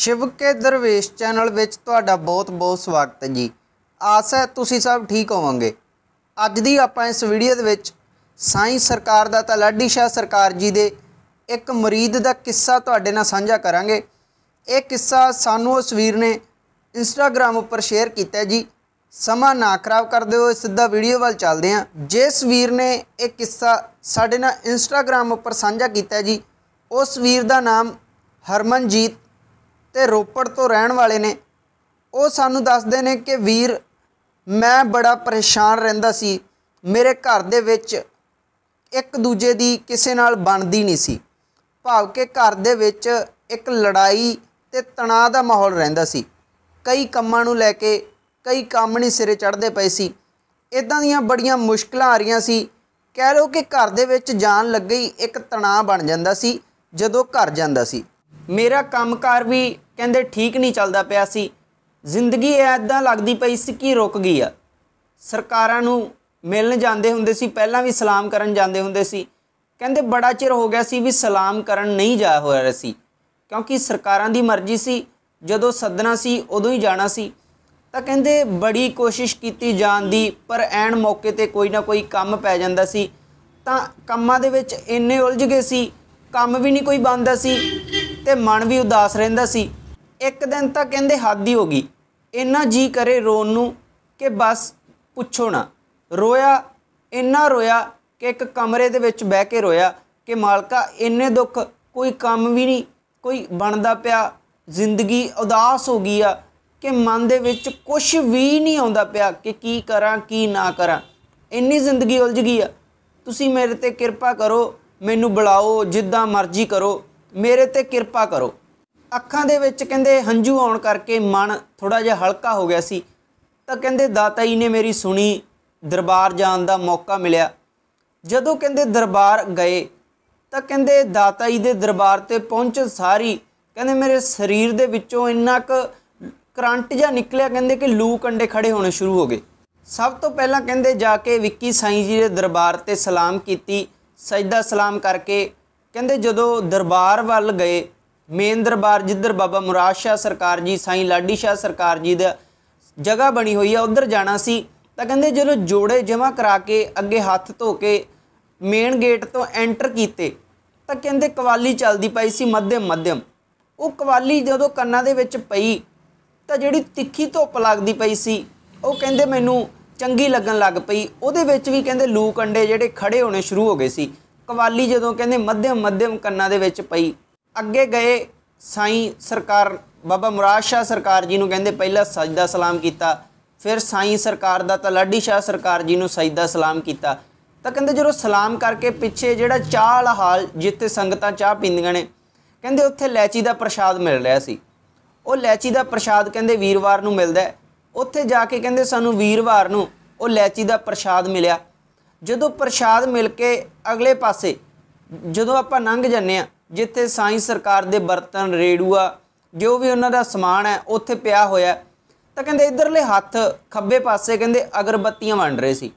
ਸ਼ਿਵ ਕੇ ਦਰਵੇਸ਼ channel ਵਿੱਚ ਤੁਹਾਡਾ ਬਹੁਤ-ਬਹੁਤ ਸਵਾਗਤ ਹੈ ਜੀ ਆਸ ਹੈ ਤੁਸੀਂ ਸਭ ਠੀਕ ਹੋਵੋਗੇ ਅੱਜ ਦੀ ਆਪਾਂ ਇਸ ਵੀਡੀਓ ਦੇ ਵਿੱਚ ਸਾਈਂ ਸਰਕਾਰ ਦਾ ਤਾਂ ਲਾਡੀ ਸ਼ਾਹ ਸਰਕਾਰ ਜੀ ਦੇ ਇੱਕ ਮਰੀਦ ਦਾ ਕਿੱਸਾ ਤੁਹਾਡੇ ਨਾਲ ਸਾਂਝਾ ਕਰਾਂਗੇ ਇਹ ਕਿੱਸਾ ਸਾਨੂੰ ਉਸ ਵੀਰ ਨੇ ਇੰਸਟਾਗ੍ਰam ਉੱਪਰ ਸ਼ੇਅਰ ਕੀਤਾ ਜੀ ਸਮਾਂ ਨਾ ਖਰਾਬ ਕਰਦੇ ਹੋ ਸਿੱਧਾ ਵੀਡੀਓ ਵੱਲ ਚੱਲਦੇ ਹਾਂ ਜਿਸ ਵੀਰ ਨੇ ਇਹ ਕਿੱਸਾ ਸਾਡੇ ਨਾਲ ਇੰਸਟਾਗ੍ਰam ਉੱਪਰ ਸਾਂਝਾ ਕੀਤਾ ਜੀ ਉਸ ਵੀਰ ਦਾ ਨਾਮ ਹਰਮਨਜੀਤ ਤੇ ਰੋਪੜ ਤੋਂ ਰਹਿਣ ਵਾਲੇ ਨੇ ਉਹ ਸਾਨੂੰ ਦੱਸਦੇ ਨੇ ਕਿ ਵੀਰ ਮੈਂ ਬੜਾ ਪਰੇਸ਼ਾਨ ਰਹਿੰਦਾ ਸੀ ਮੇਰੇ ਘਰ ਦੇ ਵਿੱਚ ਇੱਕ ਦੂਜੇ ਦੀ ਕਿਸੇ ਨਾਲ ਬਣਦੀ ਨਹੀਂ ਸੀ ਭਾਵ ਕਿ ਘਰ ਦੇ ਵਿੱਚ ਇੱਕ ਲੜਾਈ ਤੇ ਤਣਾਅ ਦਾ ਮਾਹੌਲ ਰਹਿੰਦਾ ਸੀ ਕਈ ਕੰਮਾਂ ਨੂੰ ਲੈ ਕੇ ਕਈ ਕੰਮ ਨਹੀਂ ਸਿਰੇ ਚੜਦੇ ਪਏ ਸੀ ਇਦਾਂ ਦੀਆਂ ਬੜੀਆਂ ਮੁਸ਼ਕਲਾਂ ਆ ਰਹੀਆਂ ਸੀ ਕਹਿ ਲਓ ਕਿ ਘਰ ਦੇ ਵਿੱਚ ਜਾਣ ਲੱਗੇ ਇੱਕ ਤਣਾਅ ਬਣ ਜਾਂਦਾ ਸੀ ਜਦੋਂ ਘਰ ਜਾਂਦਾ ਸੀ ਮੇਰਾ ਕੰਮਕਾਰ ਵੀ ਕਹਿੰਦੇ ਠੀਕ ਨਹੀਂ ਚੱਲਦਾ ਪਿਆ ਸੀ ਜ਼ਿੰਦਗੀ ਐਦਾਂ ਲੱਗਦੀ ਪਈ ਸੀ ਕਿ ਰੁਕ ਗਈ ਆ ਸਰਕਾਰਾਂ ਨੂੰ ਮਿਲਣ ਜਾਂਦੇ ਹੁੰਦੇ ਸੀ ਪਹਿਲਾਂ ਵੀ ਸਲਾਮ ਕਰਨ ਜਾਂਦੇ ਹੁੰਦੇ ਸੀ ਕਹਿੰਦੇ ਬੜਾ ਚਿਰ ਹੋ ਗਿਆ ਸੀ ਵੀ ਸਲਾਮ ਕਰਨ ਨਹੀਂ ਜਾ ਹੋਇਆ ਰਸੀ ਸੀ ਕਿਉਂਕਿ ਸਰਕਾਰਾਂ ਦੀ ਮਰਜ਼ੀ ਸੀ ਜਦੋਂ ਸੱਦਣਾ ਸੀ ਉਦੋਂ ਹੀ ਜਾਣਾ ਸੀ ਤਾਂ ਕਹਿੰਦੇ ਬੜੀ ਕੋਸ਼ਿਸ਼ ਕੀਤੀ ਜਾਣ ਦੀ ਪਰ ਐਨ ਮੌਕੇ ਤੇ ਕੋਈ ਨਾ ਕੋਈ ਕੰਮ ਪੈ ਜਾਂਦਾ ਸੀ ਤਾਂ ਕੰਮਾਂ ਦੇ ਵਿੱਚ ਇੰਨੇ ਉਲਝ ਗਏ ਸੀ ਕੰਮ ਵੀ ਨਹੀਂ ਕੋਈ ਬੰਦਾ ਸੀ ਤੇ ਮਨ ਵੀ ਉਦਾਸ ਰਹਿੰਦਾ ਸੀ ਇੱਕ ਦਿਨ ਤਾਂ ਕਹਿੰਦੇ ਹੱਦ ਹੀ ਹੋ ਗਈ ਇੰਨਾ ਜੀ ਕਰੇ ਰੋਣ ਨੂੰ ਕਿ ਬਸ ਪੁੱਛੋ ਨਾ ਰੋਇਆ ਇੰਨਾ ਰੋਇਆ ਕਿ ਇੱਕ ਕਮਰੇ ਦੇ ਵਿੱਚ ਬਹਿ ਕੇ ਰੋਇਆ ਕਿ ਮਾਲਕਾ ਇੰਨੇ ਦੁੱਖ ਕੋਈ ਕੰਮ ਵੀ ਨਹੀਂ ਕੋਈ ਬਣਦਾ ਪਿਆ ਜ਼ਿੰਦਗੀ ਉਦਾਸ ਹੋ ਗਈ ਆ ਕਿ ਮਨ ਦੇ ਵਿੱਚ ਕੁਝ ਵੀ ਨਹੀਂ ਆਉਂਦਾ ਪਿਆ ਕਿ ਕੀ ਕਰਾਂ ਕੀ ਨਾ ਕਰਾਂ ਇੰਨੀ ਜ਼ਿੰਦਗੀ ਉਲਝ ਗਈ ਆ ਤੁਸੀਂ ਮੇਰੇ ਤੇ ਕਿਰਪਾ ਕਰੋ ਮੈਨੂੰ ਬੁਲਾਓ ਜਿੱਦਾਂ ਮਰਜ਼ੀ ਕਰੋ ਮੇਰੇ ਤੇ ਕਿਰਪਾ ਕਰੋ ਅੱਖਾਂ ਦੇ ਵਿੱਚ ਕਹਿੰਦੇ ਹੰਝੂ ਆਉਣ ਕਰਕੇ ਮਨ ਥੋੜਾ ਜਿਹਾ ਹਲਕਾ ਹੋ ਗਿਆ ਸੀ ਤਾਂ ਕਹਿੰਦੇ ਦਾਤਾ ਜੀ ਨੇ ਮੇਰੀ ਸੁਣੀ ਦਰਬਾਰ ਜਾਣ ਦਾ ਮੌਕਾ ਮਿਲਿਆ ਜਦੋਂ ਕਹਿੰਦੇ ਦਰਬਾਰ ਗਏ ਤਾਂ ਕਹਿੰਦੇ ਦਾਤਾ ਜੀ ਦੇ ਦਰਬਾਰ ਤੇ ਪਹੁੰਚ ਸਾਰੀ ਕਹਿੰਦੇ ਮੇਰੇ ਸਰੀਰ ਦੇ ਵਿੱਚੋਂ ਇੰਨਾ ਕੁ ਕਰੰਟ ਜਾਂ ਨਿਕਲਿਆ ਕਹਿੰਦੇ ਕਿ ਲੂ ਕੰਡੇ ਖੜੇ ਹੋਣੇ ਸ਼ੁਰੂ ਹੋ ਗਏ ਸਭ ਤੋਂ ਪਹਿਲਾਂ ਕਹਿੰਦੇ ਜਾ ਕੇ ਵਿੱਕੀ ਸਾਈਂ ਜੀ ਦੇ ਦਰਬਾਰ ਤੇ ਸਲਾਮ ਕੀਤੀ ਸਜਦਾ ਸਲਾਮ ਕਰਕੇ ਕਹਿੰਦੇ ਜਦੋਂ ਦਰਬਾਰ ਵੱਲ ਗਏ ਮੇਨ ਦਰਬਾਰ ਜਿੱਧਰ ਬਾਬਾ ਮੁਰਾਦ ਸ਼ਾਹ ਸਰਕਾਰ ਜੀ ਸਾਈਂ ਲਾਡੀ ਸ਼ਾਹ ਸਰਕਾਰ ਜੀ ਦਾ ਜਗ੍ਹਾ ਬਣੀ ਹੋਈ ਆ ਉਧਰ ਜਾਣਾ ਸੀ ਤਾਂ ਕਹਿੰਦੇ ਜਦੋਂ ਜੋੜੇ ਜਮਾ ਕਰਾ ਕੇ ਅੱਗੇ ਹੱਥ ਧੋ ਕੇ ਮੇਨ ਗੇਟ ਤੋਂ ਐਂਟਰ ਕੀਤੇ ਤਾਂ ਕਹਿੰਦੇ ਕਵਾਲੀ ਚੱਲਦੀ ਪਈ ਸੀ ਮੱਧਮ ਮੱਧਮ ਉਹ ਕਵਾਲੀ ਜਦੋਂ ਕੰਨਾਂ ਦੇ ਵਿੱਚ ਪਈ ਤਾਂ ਜਿਹੜੀ ਤਿੱਖੀ ਧੁੱਪ ਲੱਗਦੀ ਪਈ ਸੀ ਉਹ ਕਹਿੰਦੇ ਮੈਨੂੰ ਚੰਗੀ ਲੱਗਣ ਲੱਗ ਪਈ ਉਹਦੇ ਵਿੱਚ ਵੀ ਕਹਿੰਦੇ ਲੂ ਕੰਡੇ ਜਿਹੜੇ ਖੜੇ ਹੋਣੇ ਸ਼ੁਰੂ ਹੋ ਗਏ ਸੀ ਕਵਾਲੀ ਜਦੋਂ ਕਹਿੰਦੇ ਮੱਧਮ ਮੱਧਮ ਕੰਨਾਂ ਦੇ ਵਿੱਚ ਪਈ ਅੱਗੇ ਗਏ ਸਾਈਂ ਸਰਕਾਰ ਬਾਬਾ ਮੁਰਾਦ ਸ਼ਾਹ ਸਰਕਾਰ ਜੀ ਨੂੰ ਕਹਿੰਦੇ ਪਹਿਲਾ ਸਜਦਾ ਸਲਾਮ ਕੀਤਾ ਫਿਰ ਸਾਈਂ ਸਰਕਾਰ ਦਾ ਤਾਂ ਲਾਡੀ ਸ਼ਾਹ ਸਰਕਾਰ ਜੀ ਨੂੰ ਸਜਦਾ ਸਲਾਮ ਕੀਤਾ ਤਾਂ ਕਹਿੰਦੇ ਜਦੋਂ ਸਲਾਮ ਕਰਕੇ ਪਿੱਛੇ ਜਿਹੜਾ ਚਾਹ ਵਾਲਾ ਹਾਲ ਜਿੱਥੇ ਸੰਗਤਾਂ ਚਾਹ ਪੀਂਦੀਆਂ ਨੇ ਕਹਿੰਦੇ ਉੱਥੇ ਲੈਚੀ ਦਾ ਪ੍ਰਸ਼ਾਦ ਮਿਲ ਰਿਹਾ ਸੀ ਉਹ ਲੈਚੀ ਦਾ ਪ੍ਰਸ਼ਾਦ ਕਹਿੰਦੇ ਵੀਰਵਾਰ ਨੂੰ ਮਿਲਦਾ ਉੱਥੇ ਜਾ ਕੇ ਕਹਿੰਦੇ ਸਾਨੂੰ ਵੀਰਵਾਰ ਨੂੰ ਉਹ ਲੈਚੀ ਦਾ ਪ੍ਰਸ਼ਾਦ ਮਿਲਿਆ ਜਦੋਂ ਪ੍ਰਸ਼ਾਦ ਮਿਲ ਕੇ ਅਗਲੇ ਪਾਸੇ ਜਦੋਂ ਆਪਾਂ ਨੰਗ ਜੰਨੇ ਆ ਜਿੱਥੇ ਸਾਈਂ ਸਰਕਾਰ ਦੇ ਬਰਤਨ ਰੇੜੂਆ ਜੋ ਵੀ ਉਹਨਾਂ ਦਾ ਸਮਾਨ ਹੈ ਉੱਥੇ ਪਿਆ ਹੋਇਆ ਤਾਂ ਕਹਿੰਦੇ ਇਧਰਲੇ ਹੱਥ ਖੱਬੇ ਪਾਸੇ ਕਹਿੰਦੇ ਅਗਰਬੱਤੀਆਂ ਵੰਡ ਰਹੇ ਸੀ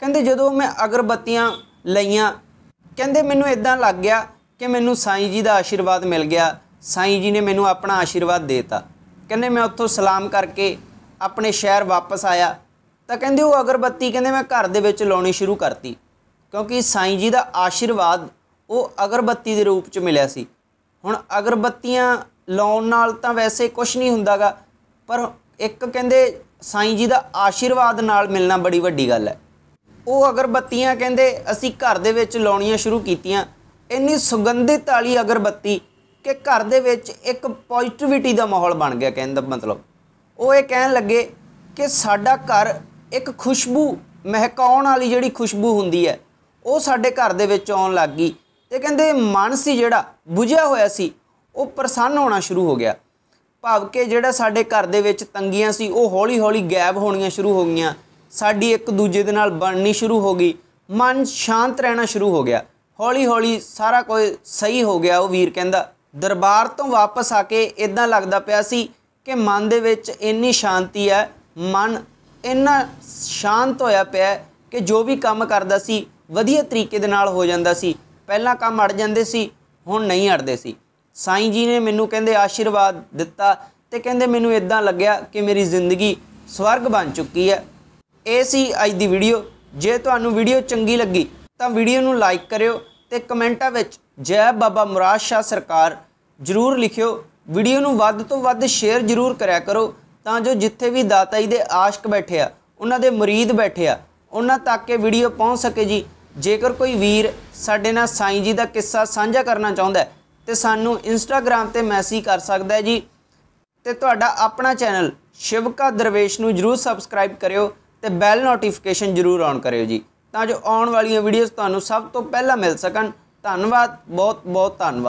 ਕਹਿੰਦੇ ਜਦੋਂ ਮੈਂ ਅਗਰਬੱਤੀਆਂ ਲਈਆਂ ਕਹਿੰਦੇ ਮੈਨੂੰ ਇਦਾਂ ਲੱਗ ਗਿਆ ਕਿ ਮੈਨੂੰ ਸਾਈਂ ਜੀ ਦਾ ਆਸ਼ੀਰਵਾਦ ਮਿਲ ਗਿਆ ਸਾਈਂ ਜੀ ਨੇ ਮੈਨੂੰ ਆਪਣਾ ਆਸ਼ੀਰਵਾਦ ਦੇਤਾ ਕਹਿੰਦੇ ਮੈਂ ਉੱਥੋਂ ਸਲਾਮ ਕਰਕੇ ਆਪਣੇ ਸ਼ਹਿਰ ਵਾਪਸ ਆਇਆ ਤਾਂ ਕਹਿੰਦੇ ਉਹ ਅਗਰਬੱਤੀ ਕਹਿੰਦੇ ਮੈਂ ਘਰ ਦੇ ਵਿੱਚ ਲਾਉਣੀ ਸ਼ੁਰੂ ਕਰਤੀ ਕਿਉਂਕਿ ਸਾਈਂ ਜੀ ਦਾ ਆਸ਼ੀਰਵਾਦ ਉਹ ਅਗਰਬੱਤੀ ਦੇ ਰੂਪ 'ਚ ਮਿਲਿਆ ਸੀ ਹੁਣ ਅਗਰਬੱਤੀਆਂ ਲਾਉਣ ਨਾਲ ਤਾਂ ਵੈਸੇ ਕੁਝ ਨਹੀਂ ਹੁੰਦਾਗਾ ਪਰ ਇੱਕ ਕਹਿੰਦੇ ਸਾਈਂ ਜੀ ਦਾ ਆਸ਼ੀਰਵਾਦ ਨਾਲ ਮਿਲਣਾ ਬੜੀ ਵੱਡੀ ਗੱਲ ਹੈ ਉਹ ਅਗਰਬੱਤੀਆਂ ਕਹਿੰਦੇ ਅਸੀਂ ਘਰ ਦੇ ਵਿੱਚ ਲਾਉਣੀਆਂ ਸ਼ੁਰੂ ਕੀਤੀਆਂ ਇੰਨੀ ਸੁਗੰਧਿਤ ਵਾਲੀ ਅਗਰਬੱਤੀ ਕਿ ਘਰ ਦੇ ਵਿੱਚ ਇੱਕ ਪੋਜ਼ਿਟਿਵਿਟੀ ਦਾ ਮਾਹੌਲ ਬਣ ਗਿਆ ਕਹਿੰਦਾ ਮਤਲਬ ਉਹ ਇਹ ਕਹਿਣ ਲੱਗੇ ਕਿ ਸਾਡਾ ਘਰ ਇੱਕ ਖੁਸ਼ਬੂ ਮਹਿਕਾਉਣ ਵਾਲੀ ਜਿਹੜੀ ਖੁਸ਼ਬੂ ਹੁੰਦੀ ਹੈ ਉਹ ਸਾਡੇ ਘਰ ਦੇ ਵਿੱਚ ਆਉਣ ਲੱਗੀ ਤੇ ਕਹਿੰਦੇ ਮਨ ਸੀ ਜਿਹੜਾ 부ਝਿਆ ਹੋਇਆ ਸੀ ਉਹ ਪ੍ਰਸੰਨ ਹੋਣਾ ਸ਼ੁਰੂ ਹੋ ਗਿਆ ਭਾਵ ਕਿ ਜਿਹੜਾ ਸਾਡੇ ਘਰ ਦੇ ਵਿੱਚ ਤੰਗੀਆਂ ਸੀ ਉਹ ਹੌਲੀ-ਹੌਲੀ ਗਾਇਬ ਹੋਣੀਆਂ ਸ਼ੁਰੂ ਹੋ ਗਈਆਂ ਸਾਡੀ ਇੱਕ ਦੂਜੇ ਦੇ ਨਾਲ ਬਣਨੀ ਸ਼ੁਰੂ ਹੋ ਗਈ ਮਨ ਸ਼ਾਂਤ ਰਹਿਣਾ ਸ਼ੁਰੂ ਹੋ ਗਿਆ ਹੌਲੀ-ਹੌਲੀ ਸਾਰਾ ਕੁਝ ਸਹੀ ਹੋ ਗਿਆ ਉਹ ਵੀਰ ਕਹਿੰਦਾ ਦਰਬਾਰ ਤੋਂ ਵਾਪਸ ਆ ਕੇ ਇਦਾਂ ਲੱਗਦਾ ਪਿਆ ਸੀ ਕਿ ਮਨ ਦੇ ਵਿੱਚ ਇੰਨੀ ਸ਼ਾਂਤੀ ਹੈ ਮਨ ਇੰਨਾ ਸ਼ਾਂਤ ਹੋਇਆ ਪਿਆ ਕਿ ਜੋ ਵੀ ਕੰਮ ਕਰਦਾ ਸੀ ਵਧੀਆ ਤਰੀਕੇ ਦੇ ਨਾਲ ਹੋ ਜਾਂਦਾ ਸੀ ਪਹਿਲਾਂ ਕੰਮ ਅੜ ਜਾਂਦੇ ਸੀ ਹੁਣ ਨਹੀਂ ਅੜਦੇ ਸੀ ਸਾਈਂ ਜੀ ਨੇ ਮੈਨੂੰ ਕਹਿੰਦੇ ਆਸ਼ੀਰਵਾਦ ਦਿੱਤਾ ਤੇ ਕਹਿੰਦੇ ਮੈਨੂੰ ਇਦਾਂ ਲੱਗਿਆ ਕਿ ਮੇਰੀ ਜ਼ਿੰਦਗੀ ਸਵਰਗ ਬਣ ਚੁੱਕੀ ਹੈ ਇਹ ਸੀ ਅੱਜ ਦੀ ਵੀਡੀਓ ਜੇ ਤੁਹਾਨੂੰ ਵੀਡੀਓ ਚੰਗੀ ਲੱਗੀ ਤਾਂ ਵੀਡੀਓ ਨੂੰ ਲਾਈਕ ਕਰਿਓ ਤੇ ਕਮੈਂਟਾਂ ਵਿੱਚ ਜੈ ਬਾਬਾ ਮੁਰਾਦ ਸ਼ਾਹ ਸਰਕਾਰ ਜ਼ਰੂਰ ਲਿਖਿਓ ਵੀਡੀਓ ਨੂੰ ਵੱਧ ਤੋਂ ਵੱਧ ਸ਼ੇਅਰ ਜ਼ਰੂਰ ਕਰਿਆ ਕਰੋ ਤਾਂ ਜੋ ਜਿੱਥੇ ਵੀ ਦਾਤਾਈ ਦੇ ਆਸ਼ਕ ਬੈਠੇ ਆ ਉਹਨਾਂ ਦੇ ਮੁਰੀਦ ਬੈਠੇ ਆ ਉਹਨਾਂ ਤੱਕ ਇਹ ਵੀਡੀਓ ਪਹੁੰਚ ਸਕੇ ਜੀ ਜੇਕਰ ਕੋਈ ਵੀਰ ਸਾਡੇ ਨਾਲ ਸਾਈਂ ਜੀ ਦਾ ਕਿੱਸਾ ਸਾਂਝਾ ਕਰਨਾ ਚਾਹੁੰਦਾ ਤੇ ਸਾਨੂੰ ਇੰਸਟਾਗ੍ਰam ਤੇ ਮੈਸੇਜ ਕਰ ਸਕਦਾ ਹੈ ਜੀ ਤੇ ਤੁਹਾਡਾ ਆਪਣਾ ਚੈਨਲ ਸ਼ਿਵਕਾ ਦਰਵੇਸ਼ ਨੂੰ ਜਰੂਰ ਸਬਸਕ੍ਰਾਈਬ ਕਰਿਓ ਤੇ ਬੈਲ ਨੋਟੀਫਿਕੇਸ਼ਨ ਜਰੂਰ ਆਨ ਕਰਿਓ ਜੀ ਤਾਂ ਜੋ ਆਉਣ ਵਾਲੀਆਂ ਵੀਡੀਓਜ਼ ਤੁਹਾਨੂੰ ਸਭ ਤੋਂ ਪਹਿਲਾਂ ਮਿਲ ਸਕਣ ਧੰਨਵਾਦ ਬਹੁਤ ਬਹੁਤ ਧੰਨਵਾਦ